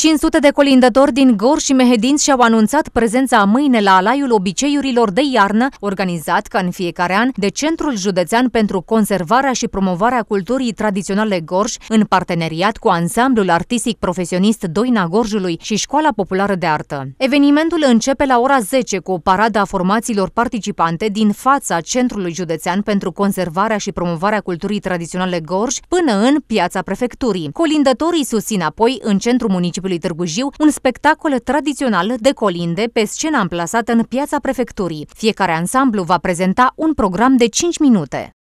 500 de colindători din Gor și Mehedinți și-au anunțat prezența mâine la Alaiul Obiceiurilor de Iarnă, organizat ca în fiecare an de Centrul Județean pentru Conservarea și Promovarea Culturii Tradiționale Gorj, în parteneriat cu Ansamblul Artistic Profesionist Doina Gorjului și Școala Populară de Artă. Evenimentul începe la ora 10 cu o paradă a formațiilor participante din fața Centrului Județean pentru Conservarea și Promovarea Culturii Tradiționale Gorj până în Piața Prefecturii. Colindătorii susțin apoi în centrul municipiului municipiului Târgu Jiu un spectacol tradițional de colinde pe scena amplasată în piața prefecturii. Fiecare ansamblu va prezenta un program de 5 minute.